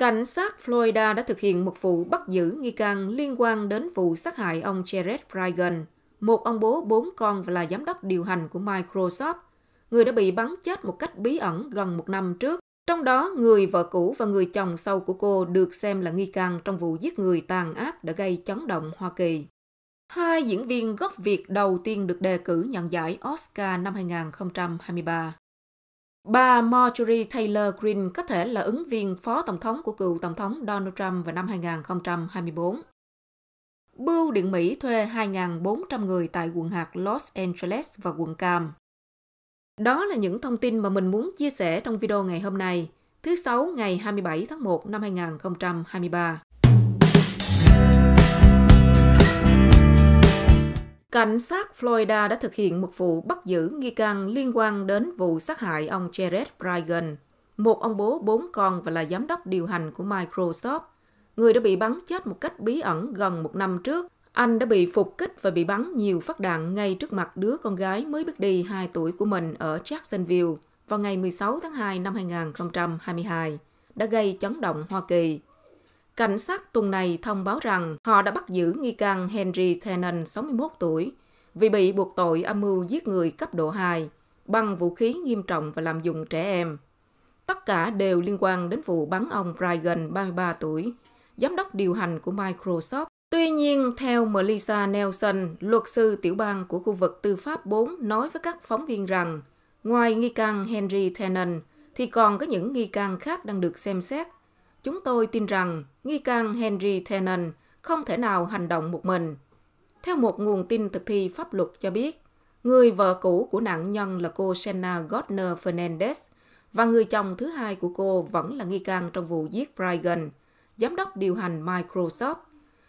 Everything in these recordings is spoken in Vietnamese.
Cảnh sát Florida đã thực hiện một vụ bắt giữ nghi can liên quan đến vụ sát hại ông Jared Bryan, một ông bố bốn con và là giám đốc điều hành của Microsoft, người đã bị bắn chết một cách bí ẩn gần một năm trước. Trong đó, người vợ cũ và người chồng sau của cô được xem là nghi can trong vụ giết người tàn ác đã gây chấn động Hoa Kỳ. Hai diễn viên gốc Việt đầu tiên được đề cử nhận giải Oscar năm 2023. Bà Marjorie Taylor Greene có thể là ứng viên phó tổng thống của cựu tổng thống Donald Trump vào năm 2024. Bưu Điện Mỹ thuê 2.400 người tại quận hạt Los Angeles và quận Cam. Đó là những thông tin mà mình muốn chia sẻ trong video ngày hôm nay, thứ Sáu ngày 27 tháng 1 năm 2023. Cảnh sát Florida đã thực hiện một vụ bắt giữ nghi can liên quan đến vụ sát hại ông Jared Bryan, một ông bố bốn con và là giám đốc điều hành của Microsoft. Người đã bị bắn chết một cách bí ẩn gần một năm trước. Anh đã bị phục kích và bị bắn nhiều phát đạn ngay trước mặt đứa con gái mới bước đi 2 tuổi của mình ở Jacksonville vào ngày 16 tháng 2 năm 2022, đã gây chấn động Hoa Kỳ. Cảnh sát tuần này thông báo rằng họ đã bắt giữ nghi can Henry Tennant, 61 tuổi, vì bị buộc tội âm mưu giết người cấp độ 2 bằng vũ khí nghiêm trọng và làm dụng trẻ em. Tất cả đều liên quan đến vụ bắn ông Brian, 33 tuổi, giám đốc điều hành của Microsoft. Tuy nhiên, theo Melissa Nelson, luật sư tiểu bang của khu vực tư pháp 4 nói với các phóng viên rằng, ngoài nghi can Henry Tennant, thì còn có những nghi can khác đang được xem xét Chúng tôi tin rằng nghi can Henry Tennant không thể nào hành động một mình. Theo một nguồn tin thực thi pháp luật cho biết, người vợ cũ của nạn nhân là cô Senna Gardner Fernandez và người chồng thứ hai của cô vẫn là nghi can trong vụ giết Reagan, giám đốc điều hành Microsoft.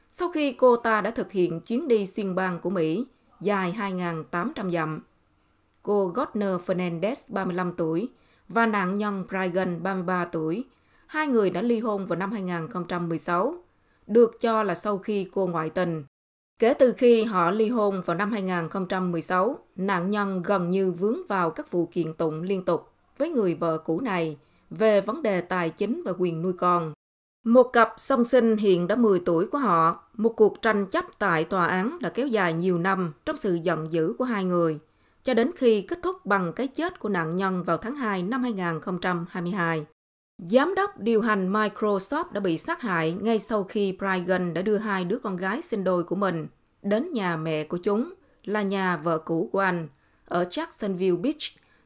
Sau khi cô ta đã thực hiện chuyến đi xuyên bang của Mỹ dài 2.800 dặm, cô Gardner Fernandez, 35 tuổi, và nạn nhân Reagan, 33 tuổi, Hai người đã ly hôn vào năm 2016, được cho là sau khi cô ngoại tình. Kể từ khi họ ly hôn vào năm 2016, nạn nhân gần như vướng vào các vụ kiện tụng liên tục với người vợ cũ này về vấn đề tài chính và quyền nuôi con. Một cặp song sinh hiện đã 10 tuổi của họ, một cuộc tranh chấp tại tòa án đã kéo dài nhiều năm trong sự giận dữ của hai người, cho đến khi kết thúc bằng cái chết của nạn nhân vào tháng 2 năm 2022. Giám đốc điều hành Microsoft đã bị sát hại ngay sau khi Brian đã đưa hai đứa con gái sinh đôi của mình đến nhà mẹ của chúng, là nhà vợ cũ của anh, ở Jacksonville Beach,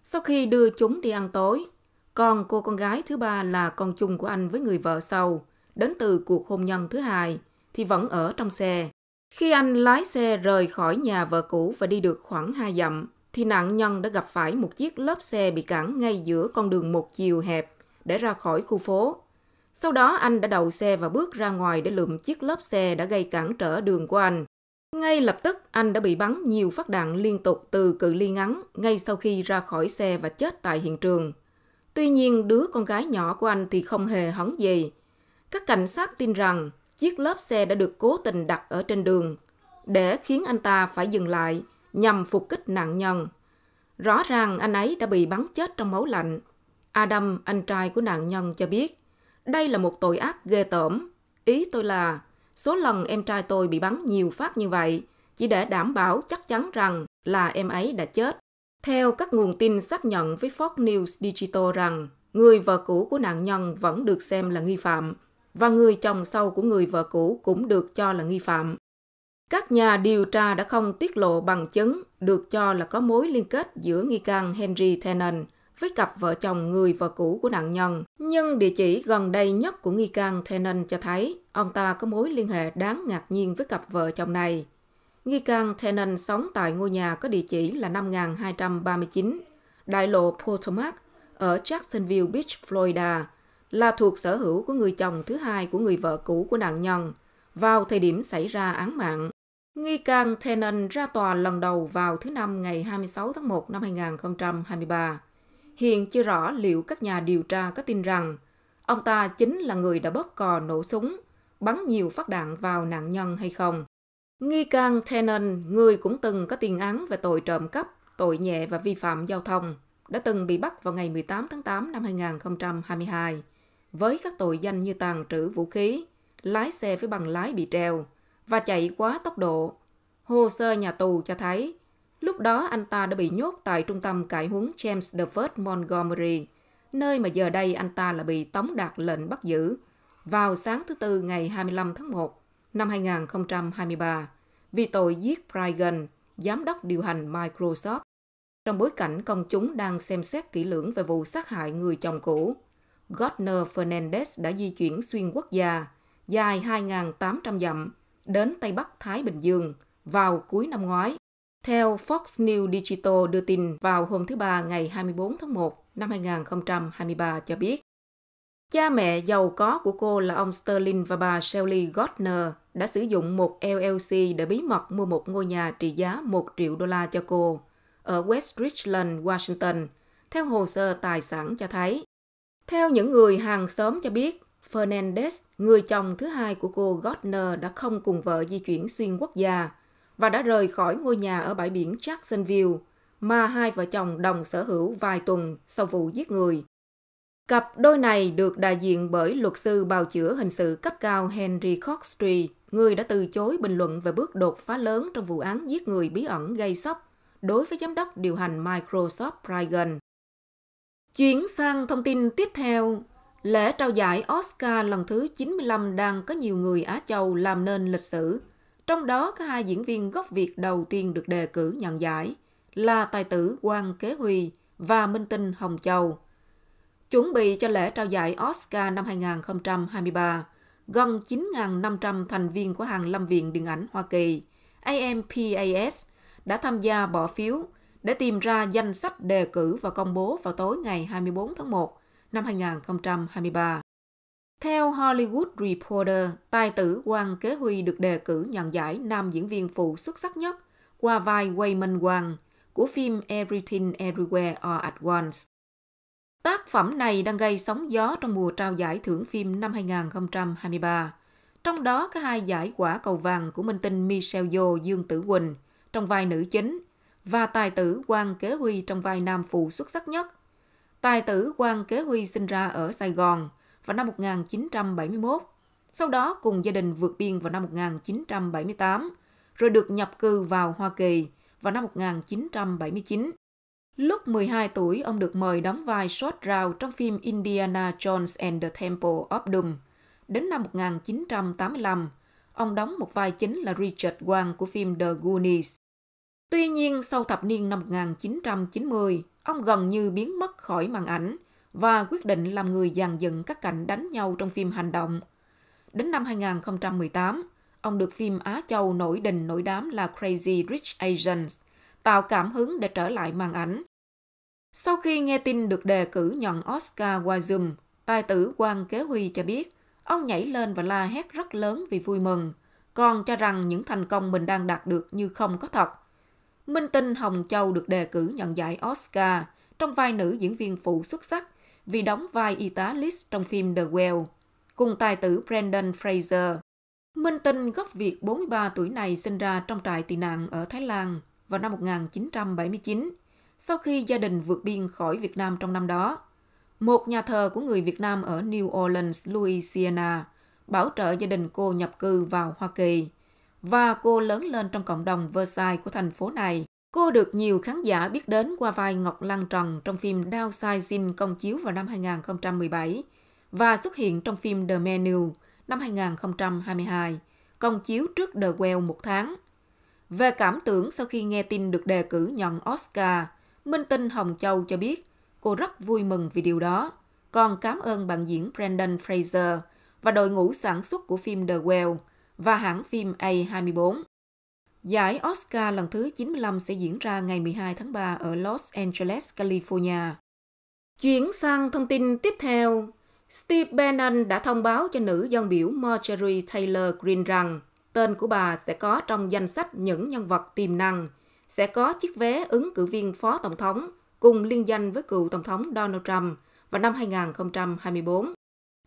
sau khi đưa chúng đi ăn tối. Còn cô con gái thứ ba là con chung của anh với người vợ sau, đến từ cuộc hôn nhân thứ hai, thì vẫn ở trong xe. Khi anh lái xe rời khỏi nhà vợ cũ và đi được khoảng 2 dặm, thì nạn nhân đã gặp phải một chiếc lớp xe bị cản ngay giữa con đường một chiều hẹp để ra khỏi khu phố. Sau đó anh đã đậu xe và bước ra ngoài để lượm chiếc lớp xe đã gây cản trở đường của anh. Ngay lập tức, anh đã bị bắn nhiều phát đạn liên tục từ cự ly ngắn ngay sau khi ra khỏi xe và chết tại hiện trường. Tuy nhiên, đứa con gái nhỏ của anh thì không hề hấn gì. Các cảnh sát tin rằng chiếc lớp xe đã được cố tình đặt ở trên đường để khiến anh ta phải dừng lại nhằm phục kích nạn nhân. Rõ ràng anh ấy đã bị bắn chết trong máu lạnh Adam, anh trai của nạn nhân cho biết, đây là một tội ác ghê tởm. Ý tôi là, số lần em trai tôi bị bắn nhiều phát như vậy, chỉ để đảm bảo chắc chắn rằng là em ấy đã chết. Theo các nguồn tin xác nhận với Fox News Digital rằng, người vợ cũ của nạn nhân vẫn được xem là nghi phạm, và người chồng sau của người vợ cũ cũng được cho là nghi phạm. Các nhà điều tra đã không tiết lộ bằng chứng được cho là có mối liên kết giữa nghi can Henry Tennant với cặp vợ chồng người vợ cũ của nạn nhân. Nhưng địa chỉ gần đây nhất của nghi can Tennant cho thấy ông ta có mối liên hệ đáng ngạc nhiên với cặp vợ chồng này. Nghi can Tennant sống tại ngôi nhà có địa chỉ là 5239, đại lộ Potomac ở Jacksonville Beach, Florida, là thuộc sở hữu của người chồng thứ hai của người vợ cũ của nạn nhân vào thời điểm xảy ra án mạng. Nghi can Tennant ra tòa lần đầu vào thứ Năm ngày 26 tháng 1 năm 2023 hiện chưa rõ liệu các nhà điều tra có tin rằng ông ta chính là người đã bóp cò nổ súng, bắn nhiều phát đạn vào nạn nhân hay không. Nghi can Tenen người cũng từng có tiền án về tội trộm cắp, tội nhẹ và vi phạm giao thông, đã từng bị bắt vào ngày 18 tháng 8 năm 2022 với các tội danh như tàn trữ vũ khí, lái xe với bằng lái bị treo và chạy quá tốc độ. Hồ sơ nhà tù cho thấy Lúc đó anh ta đã bị nhốt tại trung tâm cải huấn James Devert Montgomery, nơi mà giờ đây anh ta là bị tống đạt lệnh bắt giữ, vào sáng thứ Tư ngày 25 tháng 1 năm 2023 vì tội giết Reagan, giám đốc điều hành Microsoft, trong bối cảnh công chúng đang xem xét kỹ lưỡng về vụ sát hại người chồng cũ. Gardner Fernandez đã di chuyển xuyên quốc gia, dài 2.800 dặm, đến Tây Bắc Thái Bình Dương vào cuối năm ngoái theo Fox News Digital đưa tin vào hôm thứ Ba ngày 24 tháng 1 năm 2023 cho biết, cha mẹ giàu có của cô là ông Sterling và bà Shelley Gardner đã sử dụng một LLC để bí mật mua một ngôi nhà trị giá 1 triệu đô la cho cô ở West Richland, Washington, theo hồ sơ tài sản cho thấy. Theo những người hàng xóm cho biết, Fernandez, người chồng thứ hai của cô Gardner đã không cùng vợ di chuyển xuyên quốc gia – và đã rời khỏi ngôi nhà ở bãi biển Jacksonville mà hai vợ chồng đồng sở hữu vài tuần sau vụ giết người. Cặp đôi này được đại diện bởi luật sư bào chữa hình sự cấp cao Henry Coxtree, người đã từ chối bình luận về bước đột phá lớn trong vụ án giết người bí ẩn gây sốc đối với giám đốc điều hành Microsoft Reagan. Chuyển sang thông tin tiếp theo, lễ trao giải Oscar lần thứ 95 đang có nhiều người Á Châu làm nên lịch sử – trong đó có hai diễn viên gốc Việt đầu tiên được đề cử nhận giải là tài tử Quang Kế Huy và minh tinh Hồng Châu. Chuẩn bị cho lễ trao giải Oscar năm 2023, gần 9.500 thành viên của hàng lâm viện điện ảnh Hoa Kỳ, AMPAS, đã tham gia bỏ phiếu để tìm ra danh sách đề cử và công bố vào tối ngày 24 tháng 1 năm 2023. Theo Hollywood Reporter, tài tử Quang Kế Huy được đề cử nhận giải nam diễn viên phụ xuất sắc nhất qua vai Wayman Wang của phim Everything Everywhere All At Once. Tác phẩm này đang gây sóng gió trong mùa trao giải thưởng phim năm 2023, trong đó có hai giải quả cầu vàng của minh tinh Michelle Yeoh Dương Tử Quỳnh trong vai nữ chính và tài tử Quang Kế Huy trong vai nam phụ xuất sắc nhất. Tài tử Quang Kế Huy sinh ra ở Sài Gòn, vào năm 1971, sau đó cùng gia đình vượt biên vào năm 1978, rồi được nhập cư vào Hoa Kỳ vào năm 1979. Lúc 12 tuổi, ông được mời đóng vai Short Rao trong phim Indiana Jones and the Temple of Doom. Đến năm 1985, ông đóng một vai chính là Richard Wang của phim The Goonies. Tuy nhiên, sau thập niên năm 1990, ông gần như biến mất khỏi màn ảnh – và quyết định làm người dàn dựng các cảnh đánh nhau trong phim hành động. Đến năm 2018, ông được phim Á Châu nổi đình nổi đám là Crazy Rich Asians, tạo cảm hứng để trở lại màn ảnh. Sau khi nghe tin được đề cử nhận Oscar qua Wazum, tài tử Quang Kế Huy cho biết, ông nhảy lên và la hét rất lớn vì vui mừng, còn cho rằng những thành công mình đang đạt được như không có thật. Minh Tinh Hồng Châu được đề cử nhận giải Oscar trong vai nữ diễn viên phụ xuất sắc vì đóng vai y tá Liz trong phim The Well, cùng tài tử Brendan Fraser. Minh Tinh gốc Việt 43 tuổi này sinh ra trong trại tị nạn ở Thái Lan vào năm 1979, sau khi gia đình vượt biên khỏi Việt Nam trong năm đó. Một nhà thờ của người Việt Nam ở New Orleans, Louisiana, bảo trợ gia đình cô nhập cư vào Hoa Kỳ. Và cô lớn lên trong cộng đồng Versailles của thành phố này Cô được nhiều khán giả biết đến qua vai Ngọc Lan Trần trong phim Đao Sai công chiếu vào năm 2017 và xuất hiện trong phim The Menu năm 2022, công chiếu trước The Well một tháng. Về cảm tưởng sau khi nghe tin được đề cử nhận Oscar, Minh Tinh Hồng Châu cho biết cô rất vui mừng vì điều đó. Còn cảm ơn bạn diễn Brandon Fraser và đội ngũ sản xuất của phim The Well và hãng phim A24. Giải Oscar lần thứ 95 sẽ diễn ra ngày 12 tháng 3 ở Los Angeles, California. Chuyển sang thông tin tiếp theo, Steve Bannon đã thông báo cho nữ dân biểu Marjorie Taylor Greene rằng tên của bà sẽ có trong danh sách những nhân vật tiềm năng, sẽ có chiếc vé ứng cử viên phó tổng thống cùng liên danh với cựu tổng thống Donald Trump vào năm 2024.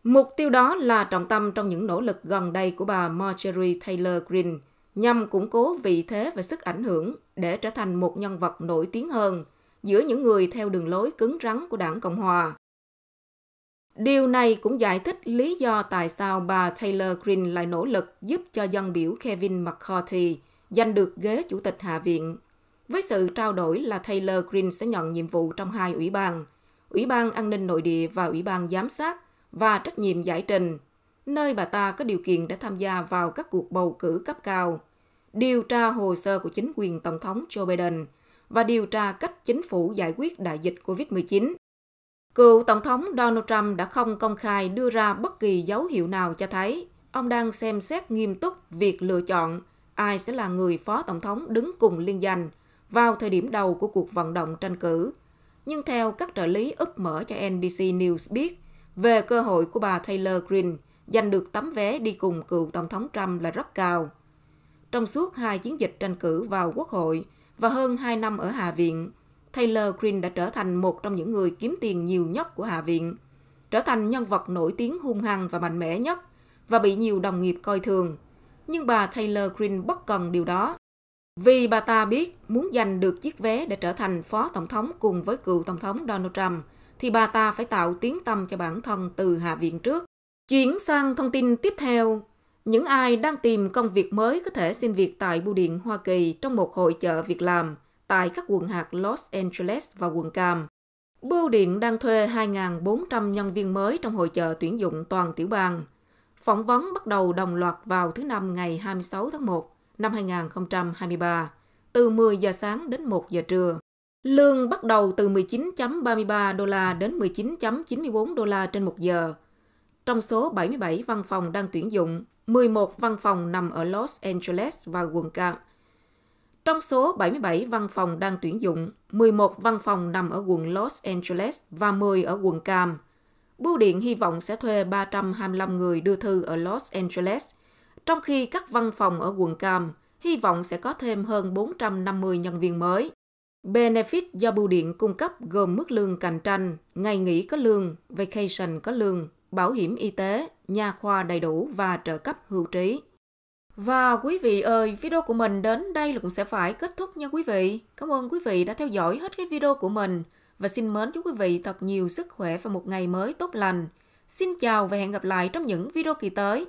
Mục tiêu đó là trọng tâm trong những nỗ lực gần đây của bà Marjorie Taylor Greene nhằm củng cố vị thế và sức ảnh hưởng để trở thành một nhân vật nổi tiếng hơn giữa những người theo đường lối cứng rắn của đảng Cộng Hòa. Điều này cũng giải thích lý do tại sao bà Taylor Green lại nỗ lực giúp cho dân biểu Kevin McCarthy giành được ghế chủ tịch Hạ viện. Với sự trao đổi là Taylor Green sẽ nhận nhiệm vụ trong hai ủy ban, Ủy ban An ninh Nội địa và Ủy ban Giám sát và trách nhiệm giải trình – nơi bà ta có điều kiện để tham gia vào các cuộc bầu cử cấp cao, điều tra hồ sơ của chính quyền Tổng thống Joe Biden và điều tra cách chính phủ giải quyết đại dịch COVID-19. Cựu Tổng thống Donald Trump đã không công khai đưa ra bất kỳ dấu hiệu nào cho thấy ông đang xem xét nghiêm túc việc lựa chọn ai sẽ là người phó tổng thống đứng cùng liên danh vào thời điểm đầu của cuộc vận động tranh cử. Nhưng theo các trợ lý úp mở cho NBC News biết về cơ hội của bà Taylor Greene giành được tấm vé đi cùng cựu Tổng thống Trump là rất cao. Trong suốt hai chiến dịch tranh cử vào Quốc hội và hơn hai năm ở Hạ viện, Taylor Green đã trở thành một trong những người kiếm tiền nhiều nhất của Hạ viện, trở thành nhân vật nổi tiếng hung hăng và mạnh mẽ nhất và bị nhiều đồng nghiệp coi thường. Nhưng bà Taylor Green bất cần điều đó. Vì bà ta biết muốn giành được chiếc vé để trở thành phó tổng thống cùng với cựu tổng thống Donald Trump, thì bà ta phải tạo tiếng tâm cho bản thân từ Hạ viện trước. Chuyển sang thông tin tiếp theo. Những ai đang tìm công việc mới có thể xin việc tại Bưu điện Hoa Kỳ trong một hội chợ việc làm tại các quận hạt Los Angeles và quận Cam. Bưu điện đang thuê 2.400 nhân viên mới trong hội chợ tuyển dụng toàn tiểu bang. Phỏng vấn bắt đầu đồng loạt vào thứ Năm ngày 26 tháng 1 năm 2023, từ 10 giờ sáng đến 1 giờ trưa. Lương bắt đầu từ 19.33 đô la đến 19.94 đô la trên một giờ – trong số 77 văn phòng đang tuyển dụng, 11 văn phòng nằm ở Los Angeles và quận Cam. Trong số 77 văn phòng đang tuyển dụng, 11 văn phòng nằm ở quận Los Angeles và 10 ở quận Cam. Bưu điện hy vọng sẽ thuê 325 người đưa thư ở Los Angeles, trong khi các văn phòng ở quận Cam hy vọng sẽ có thêm hơn 450 nhân viên mới. Benefit do bưu điện cung cấp gồm mức lương cạnh tranh, ngày nghỉ có lương, vacation có lương bảo hiểm y tế, nha khoa đầy đủ và trợ cấp hưu trí. Và quý vị ơi, video của mình đến đây là cũng sẽ phải kết thúc nha quý vị. Cảm ơn quý vị đã theo dõi hết cái video của mình và xin mến chúc quý vị thật nhiều sức khỏe và một ngày mới tốt lành. Xin chào và hẹn gặp lại trong những video kỳ tới.